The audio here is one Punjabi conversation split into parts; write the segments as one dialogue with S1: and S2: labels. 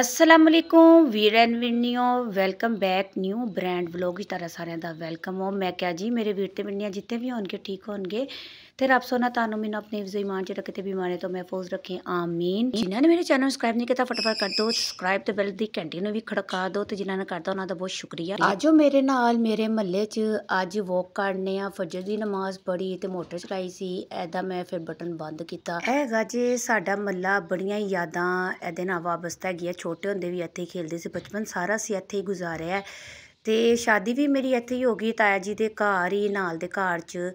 S1: ਅਸਲਾਮ ਅਲੈਕੁਮ ਵੀਰ ਐਂਡ ਵਿੰਨੀਓ welcome back new brand vlog ਹੀ ਤਾਰਾ ਸਾਰਿਆਂ ਦਾ ਵੈਲਕਮ ਹੋ ਮੈਂ ਕਿਹਾ ਜੀ ਮੇਰੇ ਵੀਰ ਤੇ ਵਿੰਨੀਆਂ ਜਿੱਥੇ ਵੀ ਹੋਣਗੇ ਠੀਕ ਹੋਣਗੇ ਤੇ ਰੱਬ ਸੋਨਾ ਤੁਹਾਨੂੰ ਮੈਨੂੰ ਆਪਣੇ ਇਮਾਨ 'ਚ ਰੱਖੇ ਤੇ ਬਿਮਾਰੀ ਤੋਂ ਮਹਿਫੂਜ਼ ਰੱਖੇ ਆਮੀਨ ਜਿਨ੍ਹਾਂ ਨੇ ਮੇਰੇ ਚੈਨਲ ਸਬਸਕ੍ਰਾਈਬ ਨਹੀਂ ਕੀਤਾ ਫਟਾਫਟ ਕਰ ਦਿਓ ਸਬਸਕ੍ਰਾਈਬ ਤੇ ਬੈਲ ਦੀ ਘੰਟੀ ਨੂੰ ਵੀ ਖੜਕਾ ਦਿਓ ਤੇ ਜਿਨ੍ਹਾਂ ਨੇ ਕਰਤਾ ਉਹਨਾਂ ਦਾ ਬਹੁਤ ਸ਼ੁਕਰੀਆ ਆਜੋ ਮੇਰੇ ਨਾਲ ਮੇਰੇ ਮੱਲੇ 'ਚ ਅੱਜ ਵਾਕ ਕਰਨੇ ਆ ਫਜਰ ਦੀ ਨਮਾਜ਼ ਪੜ੍ਹੀ ਤੇ ਮੋਟਰ ਚਲਾਈ ਸੀ ਐਦਾ ਮੈਂ ਫਿਰ ਬਟਨ ਬੰਦ ਕੀਤਾ ਹੈਗਾ ਜੇ ਸਾਡਾ ਮੱਲਾ ਬੜੀਆਂ ਯਾਦਾਂ ਇਹਦੇ ਨਾਲ ਵਾਬਸਤਾ ਹੈਗੀ ਆ ਛੋਟੇ ਹੁੰਦੇ ਵੀ ਇੱਥੇ ਖੇਲਦੇ ਸੀ ਬਚਪਨ ਸਾਰਾ ਸੀ ਇੱਥੇ ਹੀ ਗੁਜ਼ਾਰਿਆ ਤੇ ਸ਼ਾਦੀ ਵੀ ਮੇਰੀ ਇੱਥੇ ਹੀ ਹੋ ਗਈ ਤਾਇਆ ਜੀ ਦੇ ਘਰ ਹੀ ਨਾਲ ਦੇ ਘਰ 'ਚ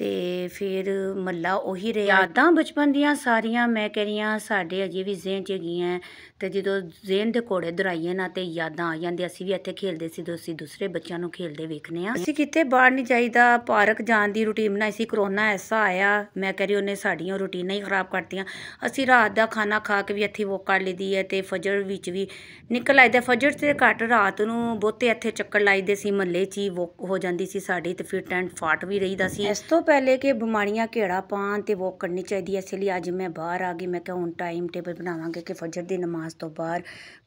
S1: ਤੇ ਫਿਰ ਮੱਲਾ ਉਹੀ ਰਿਹਾ ਯਾਦਾਂ ਬਚਪਨ ਦੀਆਂ ਸਾਰੀਆਂ ਮੈਂ ਕਹਿ ਰਹੀ ਸਾਡੇ ਅਜੇ ਵੀ ਜ਼ਿਹਨ 'ਚ ਗਈਆਂ ਤੇ ਜਦੋਂ ਜ਼ਿਹਨ ਦੇ ਕੋੜੇ ਦਰਾਈਏ ਨਾ ਤੇ ਯਾਦਾਂ ਆ ਜਾਂਦੇ ਅਸੀਂ ਵੀ ਇੱਥੇ ਖੇਡਦੇ ਸੀ ਦੋਸੀ ਦੂਸਰੇ ਬੱਚਿਆਂ ਨੂੰ ਖੇਡਦੇ ਵੇਖਨੇ ਆ ਅਸੀਂ ਕਿਤੇ ਬਾਹਰ ਨਹੀਂ ਜਾਈਦਾ ਪਾਰਕ ਜਾਣ ਦੀ ਰੁਟੀਨ ਬਣਾਈ ਸੀ ਕਰੋਨਾ ਐਸਾ ਆਇਆ ਮੈਂ ਕਹਿ ਰਹੀ ਉਹਨੇ ਸਾਡੀਆਂ ਰੁਟੀਨਾਂ ਹੀ ਖਰਾਬ ਕਰਤੀਆਂ ਅਸੀਂ ਰਾਤ ਦਾ ਖਾਣਾ ਖਾ ਕੇ ਵੀ ਇੱਥੇ ਵੋਕ ਕਰ ਲਈਦੀ ਹੈ ਤੇ ਫਜਰ ਵਿੱਚ ਵੀ ਨਿਕਲ ਆਈਦਾ ਫਜਰ ਤੇ ਘੱਟ ਰਾਤ ਨੂੰ ਬਹੁਤੇ ਇੱਥੇ ਚੱਕਰ ਲਾਈਦੇ ਸੀ ਮੱਲੇ 'ਚ ਹੀ ਵੋਕ ਹੋ ਜਾਂਦੀ ਸੀ ਸਾਡੀ ਤੇ ਫਿਰ ਟੈਂਟ ਫਾਟ ਵੀ ਰਹੀਦਾ ਸੀ ਇਸ ਤੋਂ ਪਹਿਲੇ ਕਿ ਬਿਮਾਰੀਆਂ ਘੇੜਾ ਪਾਣ ਤੇ ਵੋਕ ਕਰਨੀ ਚਾਹੀਦੀ ਐ ਇਸ ਲਈ ਅੱਜ ਮੈਂ ਬਾਹਰ ਆ ਗਈ ਮੈਂ ਕਿਹਾ ਹੁਣ ਟਾਈਮ ਟੇਬਲ ਬਣਾਵਾਂਗੇ ਕਿ ਫਜਰ ਦੀ ਨਮਾਜ਼ ਤੋਂ ਬਾਅਦ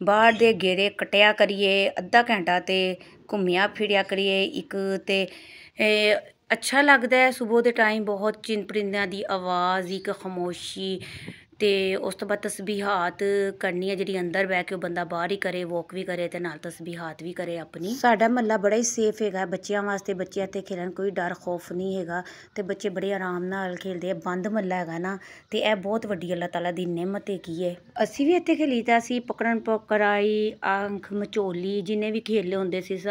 S1: ਬਾਹਰ ਦੇ ਘੇਰੇ ਕਟਿਆ ਕਰੀਏ ਅੱਧਾ ਘੰਟਾ ਤੇ ਘੁੰਮਿਆ ਫਿਰਿਆ ਕਰੀਏ ਇੱਕ ਤੇ ਅੱਛਾ ਲੱਗਦਾ ਹੈ ਸਵੇਰ ਦੇ ਟਾਈਮ ਬਹੁਤ ਚਿੰਪਰਿੰਦਿਆਂ ਦੀ ਆਵਾਜ਼ ਇੱਕ ਖਮੋਸ਼ੀ ਤੇ ਉਸ ਤੋਂ ਬਾਅਦ ਤਸਬੀਹਾਤ ਕਰਨੀ ਹੈ ਜਿਹੜੀ ਅੰਦਰ ਬੈ ਕੇ ਉਹ ਬੰਦਾ ਬਾਹਰ ਹੀ ਕਰੇ ਵਾਕ ਵੀ ਕਰੇ ਤੇ ਨਾਲ ਤਸਬੀਹਾਤ ਵੀ ਕਰੇ ਆਪਣੀ ਸਾਡਾ ਮੱਲਾ ਬੜਾ ਹੀ ਸੇਫ ਹੈਗਾ ਬੱਚਿਆਂ ਵਾਸਤੇ ਬੱਚਿਆਂ ਤੇ ਖੇਲਣ ਕੋਈ ਡਰ ਖੋਫ ਨਹੀਂ ਹੈਗਾ ਤੇ ਬੱਚੇ ਬੜੇ ਆਰਾਮ ਨਾਲ ਖੇਲਦੇ ਆ ਬੰਦ ਮੱਲਾ ਹੈਗਾ ਨਾ ਤੇ ਇਹ ਬਹੁਤ ਵੱਡੀ ਅੱਲਾਹ ਤਾਲਾ ਦੀ ਨਿਮਤ ਹੈਗੀ ਹੈ ਅਸੀਂ ਵੀ ਇੱਥੇ ਖੇਲੀਦਾ ਸੀ ਪਕੜਨ ਪੋਕਰਾਈ ਅੰਖ ਮਚੋਲੀ ਜਿੰਨੇ ਵੀ ਖੇਲੇ ਹੁੰਦੇ ਸੀ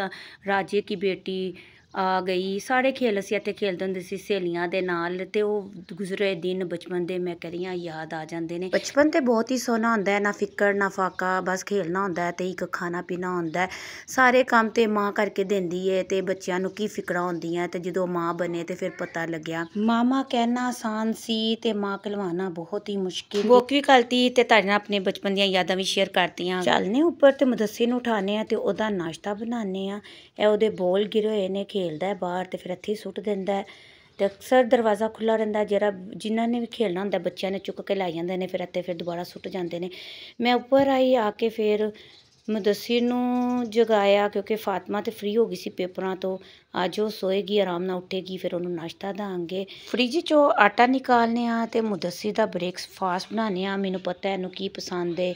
S1: ਰਾਜੇ ਕੀ ਬੇਟੀ ਆ ਗਈ ਸਾਰੇ ਖੇਲ ਅਸੀਂ ਇੱਥੇ ਖੇਲਦੇ ਹੁੰਦੇ ਸੀ ਸਹੇਲੀਆਂ ਦੇ ਨਾਲ ਤੇ ਉਹ ਗੁਜ਼ਰੇ ਦਿਨ ਬਚਪਨ ਦੇ ਮੈਂ ਕਰੀਆਂ ਯਾਦ ਆ ਜਾਂਦੇ ਨੇ ਬਚਪਨ ਤੇ ਬਹੁਤ ਹੀ ਸੋਹਣਾ ਹੁੰਦਾ ਹੈ ਨਾ ਫਿਕਰ ਨਾ ਫਾਕਾ ਬਸ ਖੇਲਣਾ ਹੁੰਦਾ ਤੇ ਇੱਕ ਖਾਣਾ ਪੀਣਾ ਹੁੰਦਾ ਸਾਰੇ ਕੰਮ ਤੇ ਮਾਂ ਕਰਕੇ ਦਿੰਦੀ ਏ ਤੇ ਬੱਚਿਆਂ ਨੂੰ ਕੀ ਫਿਕਰਾਂ ਹੁੰਦੀਆਂ ਤੇ ਜਦੋਂ ਮਾਂ ਬਣੇ ਤੇ ਫਿਰ ਪਤਾ ਲੱਗਿਆ ਮਾਮਾ ਕਹਿਣਾ ਆਸਾਨ ਸੀ ਤੇ ਮਾਂ ਕਲਵਾਣਾ ਬਹੁਤ ਹੀ ਮੁਸ਼ਕਿਲ ਬੋਕੀ ਕਲਤੀ ਤੇ ਤਾਂ ਆਪਣੇ ਬਚਪਨ ਦੀਆਂ ਯਾਦਾਂ ਵੀ ਸ਼ੇਅਰ ਕਰਤੀਆਂ ਚੱਲਨੇ ਉੱਪਰ ਤੇ ਮਦਸੇ ਨੂੰ ਉਠਾਣੇ ਆ ਤੇ ਉਹਦਾ ਨਾਸ਼ਤਾ ਬਣਾਉਣੇ ਆ ਇਹ ਉਹਦੇ ਬੋਲ ਗਿਰੇ ਹੋਏ ਨੇ ਕਿ ਖੇਲਦਾ ਬਾਹਰ ਤੇ ਫਿਰ ਇੱਥੇ ਸੁੱਟ ਦਿੰਦਾ ਤੇ ਅਕਸਰ ਦਰਵਾਜ਼ਾ ਖੁੱਲਾ ਰਹਿੰਦਾ ਜਿਹੜਾ ਜਿਨ੍ਹਾਂ ਨੇ ਵੀ ਖੇਲਣਾ ਹੁੰਦਾ ਬੱਚਿਆਂ ਨੇ ਚੁੱਕ ਕੇ ਲੈ ਜਾਂਦੇ ਨੇ ਫਿਰ ਇੱਥੇ ਫਿਰ ਦੁਬਾਰਾ ਸੁੱਟ ਜਾਂਦੇ ਨੇ ਮੈਂ ਉੱਪਰ ਆਈ ਆ ਕੇ ਫਿਰ ਮੁਦੱਸਿਰ ਨੂੰ ਜਗਾਇਆ ਕਿਉਂਕਿ ਫਾਤਮਾ ਤੇ ਫ੍ਰੀ ਹੋ ਗਈ ਸੀ ਪੇਪਰਾਂ ਤੋਂ ਅੱਜ ਉਹ ਸੋਏਗੀ ਆਰਾਮ ਨਾਲ ਉੱਠੇਗੀ ਫਿਰ ਉਹਨੂੰ ਨਾਸ਼ਤਾ ਦਾਂਗੇ ਫ੍ਰਿਜ ਚੋਂ ਆਟਾ ਨਿਕਾਲਨੇ ਆ ਤੇ ਮੁਦੱਸਿਰ ਦਾ ਬ੍ਰੇਕਫਾਸਟ ਬਣਾਉਣੇ ਆ ਮੈਨੂੰ ਪਤਾ ਇਹਨੂੰ ਕੀ ਪਸੰਦ ਹੈ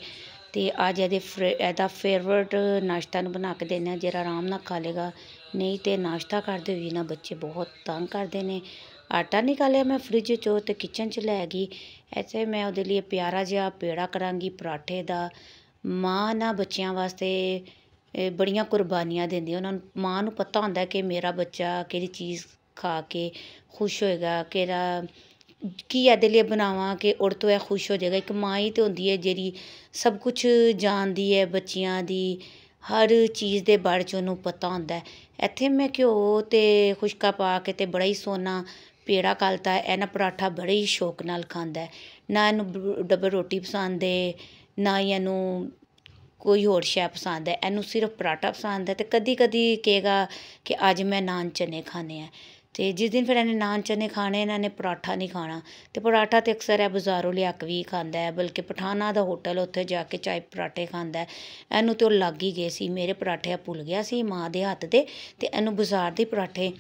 S1: ਤੇ ਅੱਜ ਇਹਦੇ ਇਹਦਾ ਫੇਵਰਟ ਨਾਸ਼ਤਾ ਨੂੰ ਬਣਾ ਕੇ ਦੇਣਾ ਜਿਹੜਾ ਆਰਾਮ ਨਾਲ ਖਾ ਲੇਗਾ ਨਹੀਂ ਤੇ ਨਾਸ਼ਤਾ ਕਰਦੇ ਵੀ ਨਾ ਬੱਚੇ ਬਹੁਤ ਤੰਗ ਕਰਦੇ ਨੇ ਆਟਾ ਨਿਕਾਲਿਆ ਮੈਂ ਫ੍ਰਿਜ ਚੋਂ ਤੇ ਕਿਚਨ ਚ ਲੈ ਗਈ ਐਸੇ ਮੈਂ ਉਹਦੇ ਲਈ ਪਿਆਰਾ ਜਿਹਾ ਪੇੜਾ ਕਰਾਂਗੀ ਪਰਾਠੇ ਦਾ ਮਾਂ ਨਾ ਬੱਚਿਆਂ ਵਾਸਤੇ ਬੜੀਆਂ ਕੁਰਬਾਨੀਆਂ ਦਿੰਦੀ ਉਹਨਾਂ ਨੂੰ ਮਾਂ ਨੂੰ ਪਤਾ ਹੁੰਦਾ ਕਿ ਮੇਰਾ ਬੱਚਾ ਕਿਹੜੀ ਚੀਜ਼ ਖਾ ਕੇ ਖੁਸ਼ ਹੋਏਗਾ ਕਿਹੜਾ ਕੀ ਇਹਦੇ ਲਈ ਬਣਾਵਾਂ ਕਿ ਉੜ ਤੋਂ ਇਹ ਖੁਸ਼ ਹੋ ਜਾਏਗਾ ਇੱਕ ਮਾਂ ਹੀ ਤੇ ਹੁੰਦੀ ਹੈ ਜਿਹੜੀ ਸਭ ਕੁਝ ਜਾਣਦੀ ਹੈ ਬੱਚਿਆਂ ਦੀ ਹਰ ਚੀਜ਼ ਦੇ ਬਾਰੇ ਚ ਉਹਨੂੰ ਪਤਾ ਹੁੰਦਾ ਇੱਥੇ ਮੈਂ ਘਿਓ ਤੇ ਖੁਸ਼ਕਾ ਪਾ ਕੇ ਤੇ ਬੜਾ ਹੀ ਸੋਨਾ ਪੇੜਾ ਐ ਇਹਨਾਂ ਪਰਾਠਾ ਬੜੇ ਹੀ ਸ਼ੌਕ ਨਾਲ ਖਾਂਦਾ ਨਾ ਇਹਨੂੰ ਡਬਲ ਰੋਟੀ ਪਸੰਦ ਐ ਨਾ ਇਹਨੂੰ ਕੋਈ ਹੋਰ ਸ਼ੈ ਪਸੰਦ ਐ ਇਹਨੂੰ ਸਿਰਫ ਪਰਾਠਾ ਪਸੰਦ ਐ ਤੇ ਕਦੀ ਕਦੀ ਕਹੇਗਾ ਕਿ ਅੱਜ ਮੈਂ ਨਾਨ ਚਨੇ ਖਾਣੇ ਆ ਤੇ ਜਿਸ ਦਿਨ ਫਿਰ ਇਹਨੇ ਨਾਨ ਚਨੇ ਖਾਣੇ ਇਹਨਾਂ ਨੇ ਪਰਾਠਾ ਨਹੀਂ ਖਾਣਾ ਤੇ ਪਰਾਠਾ ਤੇ ਅਕਸਰ ਇਹ ਬਾਜ਼ਾਰੋਂ ਲਿਆ ਕੇ ਵੀ ਖਾਂਦਾ ਹੈ ਬਲਕਿ ਪਠਾਨਾ ਦਾ ਹੋਟਲ ਉੱਥੇ ਜਾ ਕੇ ਚਾਹ ਪਰਾਠੇ ਖਾਂਦਾ ਇਹਨੂੰ ਤੇ ਉਹ ਲੱਗ ਹੀ ਗਏ ਸੀ ਮੇਰੇ ਪਰਾਠੇ ਆ ਭੁੱਲ ਗਿਆ ਸੀ ਮਾਂ ਦੇ ਹੱਥ ਦੇ ਤੇ ਇਹਨੂੰ ਬਾਜ਼ਾਰ ਦੇ ਪਰਾਠੇ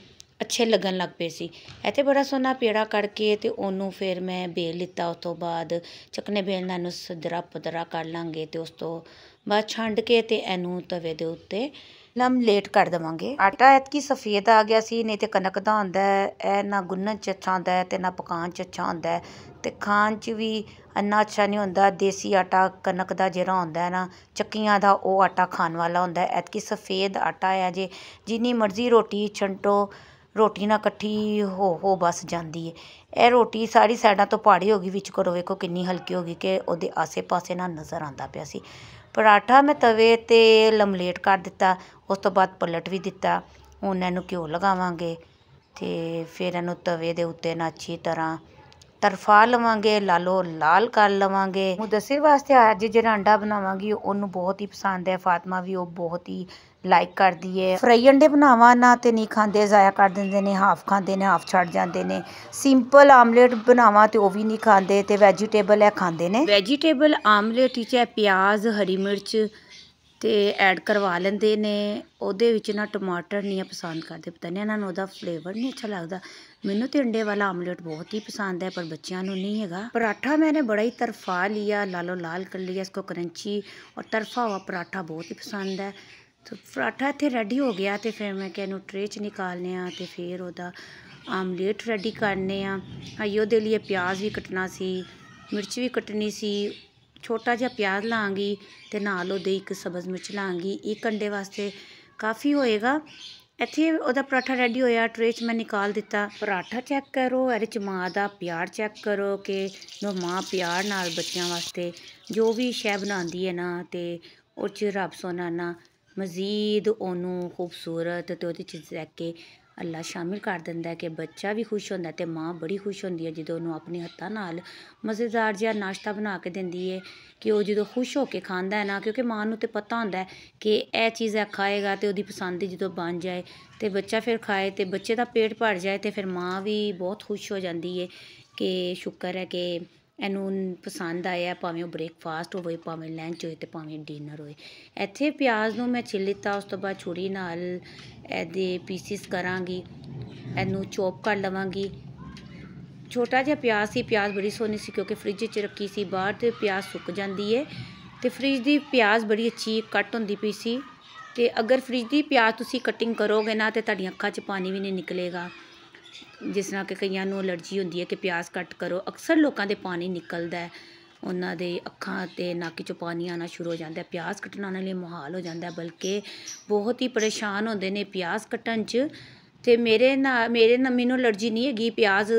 S1: ਅੱਛੇ ਲੱਗਣ ਲੱਗ ਪਏ ਸੀ ਇੱਥੇ ਬੜਾ ਸੋਨਾ ਪੇੜਾ ਕਰਕੇ ਤੇ ਉਹਨੂੰ ਫਿਰ ਮੈਂ ਬੇਲ ਲਿੱਤਾ ਉਸ ਤੋਂ ਬਾਅਦ ਚਕਨੇ ਬੇਲ ਨਾਲ ਨੂੰ ਸਦਰਾ ਪਦਰਾ ਕਰ ਲਾਂਗੇ ਤੇ ਉਸ ਤੋਂ ਬਾਅਦ ਛੰਡ ਕੇ ਤੇ ਇਹਨੂੰ ਤਵੇ ਦੇ ਉੱਤੇ ਲੰਮ ਲੇਟ ਕਰ ਦਵਾਂਗੇ ਆਟਾ ਐਤਕੀ ਸਫੇਦ ਆ ਗਿਆ ਸੀ ਨਹੀਂ ਤੇ ਕਨਕ ਦਾ ਹੁੰਦਾ ਐ ਨਾ ਗੁੰਨਣ ਚ ਅੱਛਾ ਹੁੰਦਾ ਤੇ ਨਾ ਪਕਾਉਣ ਚ ਅੱਛਾ ਹੁੰਦਾ ਤੇ ਖਾਣ ਚ ਵੀ ਅੰਨਾ ਅੱਛਾ ਨਹੀਂ ਹੁੰਦਾ ਦੇਸੀ ਆਟਾ ਕਨਕ ਦਾ ਜਿਹੜਾ ਹੁੰਦਾ ਹੈ ਨਾ ਚੱਕੀਆਂ ਦਾ ਉਹ ਆਟਾ ਖਾਣ ਵਾਲਾ ਹੁੰਦਾ ਐਤਕੀ ਸਫੇਦ ਆਟਾ ਆ ਜੇ ਜਿੰਨੀ ਮਰਜ਼ੀ ਰੋਟੀ ਛੰਟੋ ਰੋਟੀ ਨਾਲ ਇਕੱਠੀ ਹੋ ਹੋ ਬਸ ਜਾਂਦੀ ਹੈ ਇਹ ਰੋਟੀ ਸਾਰੀ ਸਾਈਡਾਂ ਤੋਂ ਪਾੜੀ ਹੋ ਗਈ ਵਿੱਚ ਕਰੋ ਵੇਖੋ ਕਿੰਨੀ ਹਲਕੀ ਹੋ ਗਈ ਕਿ ਉਹਦੇ ਆਸੇ-ਪਾਸੇ ਨਾ ਨਜ਼ਰ ਆਂਦਾ ਪਿਆ ਸੀ ਪਰਾਠਾ ਮੈਂ ਤਵੇ 'ਤੇ ਲਮਲੇਟ ਕਰ ਦਿੱਤਾ ਉਸ ਤੋਂ ਬਾਅਦ ਪਲਟ ਵੀ ਦਿੱਤਾ ਹੁਣ ਇਹਨੂੰ ਘਿਓ ਲਗਾਵਾਂਗੇ ਤੇ ਫਿਰ ਇਹਨੂੰ ਤਵੇ ਦੇ ਉੱਤੇ ਨਾ ਅੱਛੀ ਤਰ੍ਹਾਂ ਤਰਫਾ ਲਵਾਂਗੇ ਲਾਲੋ ਲਾਲ ਕਰ ਲਵਾਂਗੇ ਦਸੇ ਵਾਸਤੇ ਅੱਜ ਜਿਹੜਾ ਅੰਡਾ ਬਣਾਵਾਂਗੀ ਉਹਨੂੰ ਬਹੁਤ ਹੀ ਪਸੰਦ ਹੈ ਫਾਤਮਾ ਵੀ ਉਹ ਬਹੁਤ ਹੀ ਲਾਈਕ ਕਰਦੀ ਹੈ ਫਰਾਈ ਅੰਡੇ ਬਣਾਵਾਂ ਨਾ ਤੇ ਨਹੀਂ ਖਾਂਦੇ ਜ਼ਾਇਆ ਕਰ ਦਿੰਦੇ ਨੇ ਹਾਫ ਖਾਂਦੇ ਨੇ ਹਾਫ ਛੱਡ ਜਾਂਦੇ ਨੇ ਸਿੰਪਲ ਆਮਲੇਟ ਬਣਾਵਾਂ ਤੇ ਉਹ ਵੀ ਨਹੀਂ ਖਾਂਦੇ ਤੇ ਵੈਜੀਟੇਬਲ ਹੈ ਖਾਂਦੇ ਨੇ ਵੈਜੀਟੇਬਲ ਆਮਲੇਟ ਵਿੱਚ ਹੈ ਪਿਆਜ਼ ਹਰੀ ਮਿਰਚ ਤੇ ਐਡ ਕਰਵਾ ਲੈਂਦੇ ਨੇ ਉਹਦੇ ਵਿੱਚ ਨਾ ਟਮਾਟਰ ਨਹੀਂ ਆ ਪਸੰਦ ਕਰਦੇ ਪਤਾ ਨਹੀਂ ਇਹਨਾਂ ਨੂੰ ਉਹਦਾ ਫਲੇਵਰ ਨਹੀਂ ਅੱਛਾ ਲੱਗਦਾ ਮੈਨੂੰ ਤੇ ਅੰਡੇ ਵਾਲਾ ਆਮਲੇਟ ਬਹੁਤ ਹੀ ਪਸੰਦ ਹੈ ਪਰ ਬੱਚਿਆਂ ਨੂੰ ਨਹੀਂ ਹੈਗਾ ਪਰਾਠਾ ਮੈਨੇ ਬੜਾ ਹੀ ਤਰਫਾ ਲਿਆ ਲਾਲੋ ਲਾਲ ਕਰ ਲਿਆ ਇਸਕੋ ਕਰੰਚੀ ਔਰ ਤਰਫਾ ਹੋਇਆ ਪਰਾਠਾ ਬਹੁਤ ਹੀ ਪਸੰਦ ਹੈ ਤੇ ਪਰਾਠਾ ਇੱਥੇ ਰੈਡੀ ਹੋ ਗਿਆ ਤੇ ਫਿਰ ਮੈਂ ਕਿ ਇਹਨੂੰ ਟ੍ਰੇ 'ਚ ਨਿਕਾਲਨੇ ਆ ਤੇ ਫਿਰ ਉਹਦਾ ਆਮਲੇਟ ਰੈਡੀ ਕਰਨੇ ਆ ਆਯੋ ਦੇ ਲਈ ਪਿਆਜ਼ ਵੀ ਕੱਟਣਾ ਸੀ ਮਿਰਚ ਵੀ ਕੱਟਣੀ ਸੀ ਛੋਟਾ ਜਿਹਾ ਪਿਆਜ਼ ਲਾਂਗੀ ਤੇ ਨਾਲ ਉਹਦੇ ਇੱਕ ਸਬਜ਼ ਮਿਰਚ ਲਾਂਗੀ ਇੱਕ ਅੰਡੇ ਵਾਸਤੇ ਕਾਫੀ ਹੋਏਗਾ ਇੱਥੇ ਉਹਦਾ ਪਰਾਠਾ ਰੈਡੀ ਹੋਇਆ ਟ੍ਰੇ 'ਚ ਮੈਂ ਨਿਕਾਲ ਦਿੱਤਾ ਪਰਾਠਾ ਚੈੱਕ ਕਰੋ ਇਹਦੇ 'ਚ ਮਾਂ ਦਾ ਪਿਆਰ ਚੈੱਕ ਕਰੋ ਕਿ ਮਾਂ ਪਿਆਰ ਨਾਲ ਬੱਚਿਆਂ ਵਾਸਤੇ ਜੋ ਵੀ ਸ਼ੈ ਬਣਾਉਂਦੀ ਹੈ ਨਾ ਤੇ ਉਹ 'ਚ ਰੱਬ ਸੋਨਾ ਨਾ ਮਜ਼ੀਦ ਉਹਨੂੰ ਖੂਬਸੂਰਤ ਤੇ ਉਹਦੇ 'ਚ ਲੈ ਕੇ ਅੱਲਾ ਸ਼ਾਮਿਲ ਕਰ ਦਿੰਦਾ ਹੈ ਕਿ ਬੱਚਾ ਵੀ ਖੁਸ਼ ਹੁੰਦਾ ਤੇ ਮਾਂ ਬੜੀ ਖੁਸ਼ ਹੁੰਦੀ ਹੈ ਜਦੋਂ ਉਹਨੂੰ ਆਪਣੇ ਹੱਥਾਂ ਨਾਲ ਮਜ਼ੇਦਾਰ ਜਿਹਾ ਨਾਸ਼ਤਾ ਬਣਾ ਕੇ ਦਿੰਦੀ ਹੈ ਕਿ ਉਹ ਜਦੋਂ ਖੁਸ਼ ਹੋ ਕੇ ਖਾਂਦਾ ਹੈ ਨਾ ਕਿਉਂਕਿ ਮਾਂ ਨੂੰ ਤੇ ਪਤਾ ਹੁੰਦਾ ਹੈ ਕਿ ਇਹ ਚੀਜ਼ ਆ ਖਾਏਗਾ ਤੇ ਉਹਦੀ ਪਸੰਦ ਜਦੋਂ ਬਣ ਜਾਏ ਤੇ ਬੱਚਾ ਫਿਰ ਖਾਏ ਤੇ ਬੱਚੇ ਦਾ ਪੇਟ ਭਰ ਜਾਏ ਤੇ ਫਿਰ ਮਾਂ ਵੀ ਬਹੁਤ ਖੁਸ਼ ਹੋ ਜਾਂਦੀ ਹੈ ਕਿ ਸ਼ੁਕਰ ਹੈ ਕਿ ਇਹਨੂੰ ਪਸੰਦ ਆਇਆ ਭਾਵੇਂ ਉਹ ਬ੍ਰੇਕਫਾਸਟ ਹੋਵੇ ਭਾਵੇਂ ਲੰਚ ਹੋਵੇ ਤੇ ਭਾਵੇਂ ਡਿਨਰ ਹੋਵੇ ਇੱਥੇ ਪਿਆਜ਼ ਨੂੰ ਮੈਂ ਛਿੱਲ ਲਿੱਤਾ ਉਸ ਤੋਂ ਬਾਅਦ ਛੁਰੀ ਨਾਲ ਇਹਦੇ ਪੀਸਿਸ ਕਰਾਂਗੀ ਇਹਨੂੰ ਚੋਪ ਕਰ ਲਵਾਂਗੀ ਛੋਟਾ ਜਿਹਾ ਪਿਆਜ਼ ਸੀ ਪਿਆਜ਼ ਬੜੀ ਸੋਹਣੀ ਸੀ ਕਿਉਂਕਿ ਫ੍ਰਿਜ 'ਚ ਰੱਖੀ ਸੀ ਬਾਹਰ ਤੇ ਪਿਆਜ਼ ਸੁੱਕ ਜਾਂਦੀ ਏ ਤੇ ਫ੍ਰਿਜ ਦੀ ਪਿਆਜ਼ ਬੜੀ ਅੱਛੀ ਕੱਟ ਹੁੰਦੀ ਪਈ ਸੀ ਤੇ ਅਗਰ ਫ੍ਰਿਜ ਦੀ ਪਿਆਜ਼ ਤੁਸੀਂ ਕਟਿੰਗ ਕਰੋਗੇ ਨਾ ਤੇ ਤੁਹਾਡੀਆਂ ਅੱਖਾਂ 'ਚ ਪਾਣੀ ਵੀ ਨਹੀਂ ਨਿਕਲੇਗਾ ਜਿਸ ਤਰ੍ਹਾਂ ਕਿ ਕਈਆਂ ਨੂੰ ਅਲਰਜੀ ਹੁੰਦੀ ਹੈ ਕਿ ਪਿਆਸ ਕੱਟ ਕਰੋ ਅਕਸਰ ਲੋਕਾਂ ਦੇ ਪਾਣੀ ਨਿਕਲਦਾ ਹੈ ਉਹਨਾਂ ਦੇ ਅੱਖਾਂ ਤੇ ਨੱਕ 'ਚੋਂ ਪਾਣੀ ਆਣਾ ਸ਼ੁਰੂ ਹੋ ਜਾਂਦਾ ਹੈ ਪਿਆਸ ਕੱਟਣ ਉਹਨਾਂ ਲਈ ਮੁਹਾਲ ਹੋ ਜਾਂਦਾ ਬਲਕਿ ਬਹੁਤ ਹੀ ਪਰੇਸ਼ਾਨ ਹੁੰਦੇ ਨੇ ਪਿਆਸ ਕੱਟਣ 'ਚ ਤੇ ਮੇਰੇ ਨਾਲ ਮੇਰੇ ਨਾਲ ਮੈਨੂੰ ਅਲਰਜੀ ਨਹੀਂ ਹੈਗੀ ਪਿਆਜ਼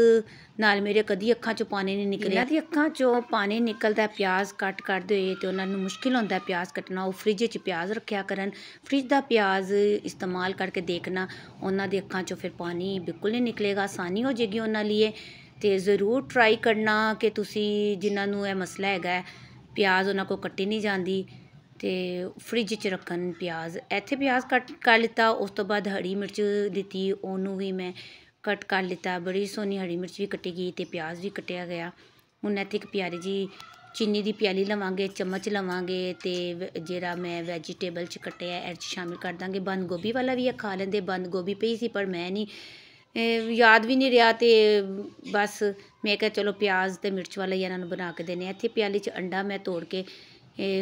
S1: ਨਾਲ ਮੇਰੇ ਕਦੀ ਅੱਖਾਂ ਚੋਂ ਪਾਣੀ ਨਹੀਂ ਨਿਕਲਿਆ ਦੀ ਅੱਖਾਂ ਚੋਂ ਪਾਣੀ ਨਿਕਲਦਾ ਪਿਆਜ਼ ਕੱਟ ਕਰਦੇ ਹੋਏ ਤੇ ਉਹਨਾਂ ਨੂੰ ਮੁਸ਼ਕਿਲ ਹੁੰਦਾ ਪਿਆਜ਼ ਕੱਟਣਾ ਉਹ ਫ੍ਰਿਜ 'ਚ ਪਿਆਜ਼ ਰੱਖਿਆ ਕਰਨ ਫ੍ਰਿਜ ਦਾ ਪਿਆਜ਼ ਇਸਤੇਮਾਲ ਕਰਕੇ ਦੇਖਣਾ ਉਹਨਾਂ ਦੇ ਅੱਖਾਂ ਚੋਂ ਫਿਰ ਪਾਣੀ ਬਿਲਕੁਲ ਨਹੀਂ ਨਿਕਲੇਗਾ ਆਸਾਨੀ ਹੋ ਜੇਗੀ ਉਹਨਾਂ ਲਈ ਤੇ ਜ਼ਰੂਰ ਟਰਾਈ ਕਰਨਾ ਕਿ ਤੁਸੀਂ ਜਿਨ੍ਹਾਂ ਨੂੰ ਇਹ ਮਸਲਾ ਹੈਗਾ ਪਿਆਜ਼ ਉਹਨਾਂ ਕੋ ਕੱਟੀ ਨਹੀਂ ਜਾਂਦੀ ਤੇ ਫ੍ਰਿਜ 'ਚ ਰੱਖਣ ਪਿਆਜ਼ ਇੱਥੇ ਪਿਆਜ਼ ਕੱਟ ਕਰ ਲਿੱਤਾ ਉਸ ਤੋਂ ਬਾਅਦ ਹਰੀ ਮਿਰਚ ਦਿੱਤੀ ਉਹਨੂੰ ਵੀ ਮੈਂ ਕੱਟ ਕਰ ਲਿੱਤਾ ਬੜੀ ਸੋਹਣੀ ਹਰੀ ਮਿਰਚ ਵੀ ਕੱਟੀ ਗਈ ਤੇ ਪਿਆਜ਼ ਵੀ ਕੱਟਿਆ ਗਿਆ ਹੁਣ ਇੱਥੇ ਇੱਕ ਪਿਆਰੀ ਜੀ ਚੀਨੀ ਦੀ ਪਿਆਲੀ ਲਵਾਂਗੇ ਚਮਚ ਲਵਾਂਗੇ ਤੇ ਜਿਹੜਾ ਮੈਂ ਵੈਜੀਟੇਬਲ ਚ ਕੱਟਿਆ ਇਹ ਚ ਸ਼ਾਮਿਲ ਕਰ ਦਾਂਗੇ ਬੰਦ ਗੋਭੀ ਵਾਲਾ ਵੀ ਖਾ ਲੈਂਦੇ ਬੰਦ ਗੋਭੀ ਪਈ ਸੀ ਪਰ ਮੈਂ ਨਹੀਂ ਯਾਦ ਵੀ ਨਹੀਂ ਰਿਹਾ ਤੇ ਬਸ ਮੈਂ ਕਿਹਾ ਚਲੋ ਪਿਆਜ਼ ਤੇ ਮਿਰਚ ਵਾਲਾ ਇਹਨਾਂ ਨੂੰ ਬਣਾ ਕੇ ਦੇਣੇ ਇੱਥੇ ਪਿਆਲੀ ਚ ਅੰਡਾ ਮੈਂ ਤੋੜ ਕੇ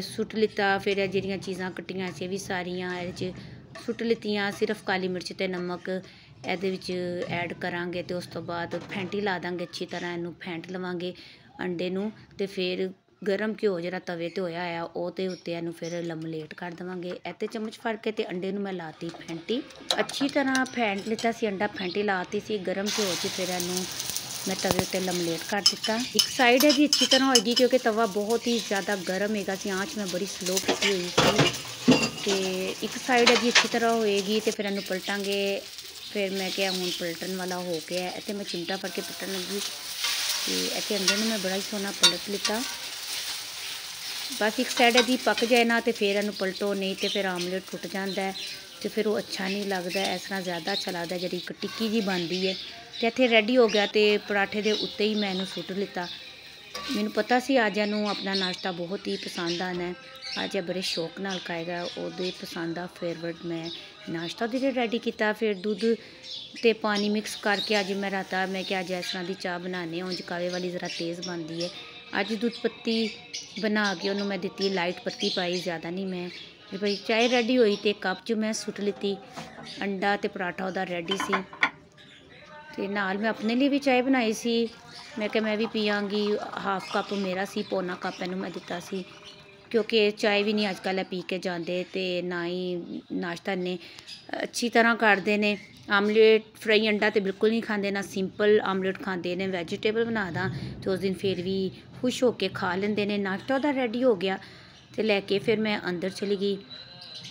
S1: ਸੁੱਟ ਲਿੱਤਾ ਫਿਰ ਇਹ ਜਿਹੜੀਆਂ ਚੀਜ਼ਾਂ ਕੱਟੀਆਂ ਸੀ ਵੀ ਸਾਰੀਆਂ ਇਹ ਚ ਸੁੱਟ ਲਿੱਤੀਆਂ ਸਿਰਫ ਕਾਲੀ ਮਿਰਚ ਤੇ ਨਮਕ ਇਹਦੇ ਵਿੱਚ ਐਡ ਕਰਾਂਗੇ ਤੇ ਉਸ ਤੋਂ ਬਾਅਦ ਫੈਂਟੀ ਲਾ ਦਾਂਗੇ ਅੱਛੀ ਤਰ੍ਹਾਂ ਇਹਨੂੰ ਫੈਂਟ ਲਵਾਂਗੇ ਅੰਡੇ ਨੂੰ ਤੇ ਫਿਰ ਗਰਮ ਘਿਓ ਜਿਹੜਾ ਤਵੇ 'ਤੇ ਹੋਇਆ ਆ ਉਹ ਤੇ ਉੱਤੇ ਇਹਨੂੰ ਫਿਰ ਲਮਲੇਟ ਕਰ ਦਵਾਂਗੇ ਇੱਥੇ ਚਮਚ ਫੜ ਕੇ ਤੇ ਅੰਡੇ ਨੂੰ ਮੈਂ ਲਾਤੀ ਫੈਂਟੀ ਅੱਛੀ ਤਰ੍ਹਾਂ ਫੈਂਟ ਲਿੱਤਾ ਸੀ ਅੰਡਾ ਫੈਂਟੀ ਲਾਤੀ ਸੀ ਗਰਮ ਘਿਓ 'ਚ ਫਿਰ ਇਹਨੂੰ ਮੈਂ ਤਵੇ ਉੱਤੇ ਲਮਲੇਟ ਕਰ ਦਿੱਤਾ ਇੱਕ ਸਾਈਡ ਜੀ ਅੱਛੀ ਤਰ੍ਹਾਂ ਹੋਏਗੀ ਕਿਉਂਕਿ ਤਵਾ ਬਹੁਤ ਹੀ ਜ਼ਿਆਦਾ ਗਰਮ ਹੈਗਾ ਸੀ ਆਂਚ ਮੈਂ ਬੜੀ ਸਲੋ ਕੀਤੀ ਹੋਈ ਸੀ ਤੇ ਇੱਕ ਸਾਈਡ ਜੀ ਅੱਛੀ ਤਰ੍ਹਾਂ ਹੋਏਗੀ ਤੇ ਫਿਰ ਇਹਨੂੰ ਪਲਟਾਂਗੇ ਫਿਰ ਮੈਂ ਕਿਹਾ ਹੁਣ ਪਲਟਣ ਵਾਲਾ ਹੋ ਗਿਆ ਇੱਥੇ ਮੈਂ ਚਿਮਟਾ ਫੜ ਕੇ ਪਟਣ ਲੱਗੀ ਤੇ ਇੱਥੇ ਅੰਦਰ ਨੂੰ ਮੈਂ ਬੜਾ ਹੀ ਸੋਨਾ ਪਲਟ ਲਿੱਤਾ ਬਸ ਇੱਕ ਸਾਈਡ ਇਹਦੀ ਪੱਕ ਜਾਏ ਨਾ ਤੇ ਫਿਰ ਇਹਨੂੰ ਪਲਟੋ ਨਹੀਂ ਤੇ ਫਿਰ ਆਮਲੇਟ ਟੁੱਟ ਜਾਂਦਾ ਤੇ ਫਿਰ ਉਹ ਅੱਛਾ ਨਹੀਂ ਲੱਗਦਾ ਇਸ ਤਰ੍ਹਾਂ ਜ਼ਿਆਦਾ ਅੱਛਾ ਲੱਗਦਾ ਜਿਹੜੀ ਇੱਕ ਟਿੱਕੀ ਜੀ ਬਣਦੀ ਹੈ ਤੇ ਇੱਥੇ ਰੈਡੀ ਹੋ ਗਿਆ ਤੇ ਪਰਾਠੇ ਦੇ ਉੱਤੇ ਹੀ ਮੈਂ ਇਹਨੂੰ ਸੁੱਟ ਲਿੱਤਾ ਮੈਨੂੰ ਪਤਾ ਸੀ ਆਜਾ ਨੂੰ ਆਪਣਾ ਨਾਸ਼ਤਾ ਬਹੁਤ ਹੀ ਪਸੰਦ ਆਣਾ ਹੈ ਆਜਾ ਬੜੇ ਸ਼ੌਕ ਨਾਲ ਖਾਏਗਾ ਉਹਦੇ ਪਸੰਦ ਦਾ ਫੇਵਰਟ ਮੈਂ ਨਾਸ਼ਤਾ ਦੇ ਲਈ ਰੈਡੀ ਕੀਤਾ ਫਿਰ ਦੁੱਧ ਤੇ ਪਾਣੀ ਮਿਕਸ ਕਰਕੇ ਅੱਜ ਮੈਂ ਰਾਤਾ ਮੈਂ ਕਿ ਅੱਜ ਇਸ ਤਰ੍ਹਾਂ ਦੀ ਚਾਹ ਬਣਾਣੇ ਉਂਝ ਕਾਵੇ ਵਾਲੀ ਜ਼ਰਾ ਤੇਜ਼ ਬਣਦੀ ਹੈ ਅੱਜ ਦੁੱਧ ਪੱਤੀ ਬਣਾ ਕੇ ਉਹਨੂੰ ਮੈਂ ਦਿੱਤੀ ਲਾਈਟ ਪੱਤੀ ਪਾਈ ਜ਼ਿਆਦਾ ਨਹੀਂ ਮੈਂ ਭਈ ਚਾਹ ਰੈਡੀ ਹੋਈ ਤੇ ਕੱਪ 'ਚ ਮੈਂ ਸੁੱਟ ਲਿੱਤੀ ਅੰਡਾ ਤੇ ਪਰਾਠਾ ਉਹਦਾ ਰੈਡੀ ਸੀ ਤੇ ਨਾਲ ਮੈਂ ਆਪਣੇ ਲਈ ਵੀ ਚਾਹ ਬਣਾਈ ਸੀ ਮੈਂ ਕਿਹਾ ਮੈਂ ਵੀ ਪੀਵਾਂਗੀ ਹਾਫ ਕੱਪ ਮੇਰਾ ਸੀ ਪੌਣਾ ਕੱਪ ਇਹਨੂੰ ਮੈਂ ਦਿੱਤਾ ਸੀ ਕਿਉਂਕਿ ਚਾਹ ਵੀ ਨਹੀਂ ਅੱਜ ਕੱਲ੍ਹ ਪੀ ਕੇ ਜਾਂਦੇ ਤੇ ਨਾ ਹੀ ਨਾਸ਼ਤਾ ਨੇ ਅੱਛੀ ਤਰ੍ਹਾਂ ਕਰਦੇ ਨੇ ਆਮਲੇਟ ਫਰਾਈ ਅੰਡਾ ਤੇ ਬਿਲਕੁਲ ਨਹੀਂ ਖਾਂਦੇ ਨਾ ਸਿੰਪਲ ਆਮਲੇਟ ਖਾਂਦੇ ਨੇ ਵੈਜੀਟੇਬਲ ਬਣਾਦਾ ਤੇ ਉਸ ਦਿਨ ਫਿਰ ਵੀ ਖੁਸ਼ ਹੋ ਕੇ ਖਾ ਲੈਂਦੇ ਨੇ ਨਾਸ਼ਤਾ ਦਾ ਰੈਡੀ ਹੋ ਗਿਆ ਤੇ ਲੈ ਕੇ ਫਿਰ ਮੈਂ ਅੰਦਰ ਚਲੀ ਗਈ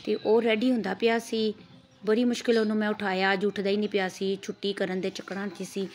S1: ਤੇ ਉਹ ਰੈਡੀ ਹੁੰਦਾ ਪਿਆ ਸੀ ਬੜੀ ਮੁਸ਼ਕਿਲ ਉਹਨੂੰ ਮੈਂ ਉਠਾਇਆ ਅੱਜ ਉੱਠਦਾ ਹੀ ਨਹੀਂ ਪਿਆ ਸੀ ਛੁੱਟੀ ਕਰਨ ਦੇ ਚੱਕਰਾਂ 'ਚ ਸੀ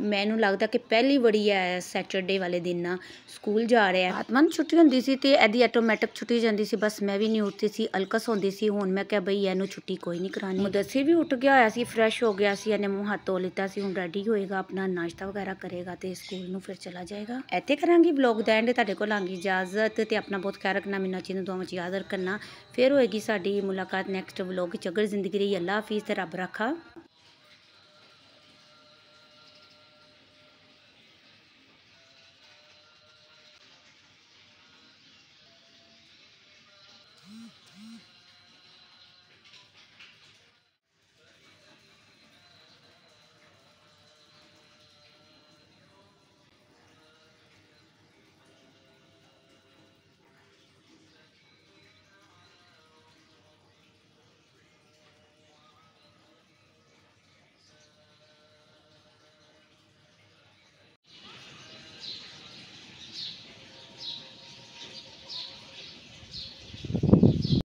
S1: ਮੈਨੂੰ ਲੱਗਦਾ ਕਿ ਪਹਿਲੀ ਵਾਰੀ ਹੈ ਸੈਟਰਡੇ ਵਾਲੇ ਦਿਨ ਨਾ ਸਕੂਲ ਜਾ ਰਿਹਾ ਆਤਮਨ ਛੁੱਟੀ ਹੁੰਦੀ ਸੀ ਤੇ ਐਦੀ ਆਟੋਮੈਟਿਕ ਛੁੱਟੀ ਜਾਂਦੀ ਸੀ ਬਸ ਮੈਂ ਵੀ ਨਹੀਂ ਉੱਠਦੀ ਸੀ ਅਲਕਸ ਹੁੰਦੀ ਸੀ ਹੁਣ ਮੈਂ ਕਿਹਾ ਬਈ ਇਹਨੂੰ ਛੁੱਟੀ ਕੋਈ ਨਹੀਂ ਕਰਾਣੀ ਮਦਸੀ ਵੀ ਉੱਠ ਗਿਆ ਹੋਇਆ ਸੀ ਫਰੈਸ਼ ਹੋ ਗਿਆ ਸੀ ਇਹਨੇ ਮੂੰਹ ਹੱਥ ਧੋ ਲਿੱਤਾ ਸੀ ਹੁਣ ਰੈਡੀ ਹੋਏਗਾ ਆਪਣਾ ਨਾਸ਼ਤਾ ਵਗੈਰਾ ਕਰੇਗਾ ਤੇ ਸਕੂਲ ਨੂੰ ਫਿਰ ਚਲਾ ਜਾਏਗਾ ਐਥੇ ਕਰਾਂਗੀ ਵਲੌਗ ਦਾ ਐਂਡ ਤੁਹਾਡੇ ਕੋਲ ਆਂਗੀ ਇਜਾਜ਼ਤ ਤੇ ਆਪਣਾ ਬਹੁਤ ਖਿਆਲ ਰੱਖਣਾ ਮੈਨੂੰ ਚੀਜ਼ ਨੂੰ ਦੁਆਵਾਂ ਯਾਦ ਰੱਖਣਾ ਫਿਰ ਹੋਏਗੀ ਸਾਡੀ ਮੁਲਾਕਾਤ ਨੈਕਸਟ ਵਲੌਗ ਚ ਅਗਰ ਜ਼ਿੰਦਗੀ ਰਹੀ ਅੱਲਾ ਹਾਫਿਜ਼ ਤੇ ਰੱਬ ਰੱਖਾ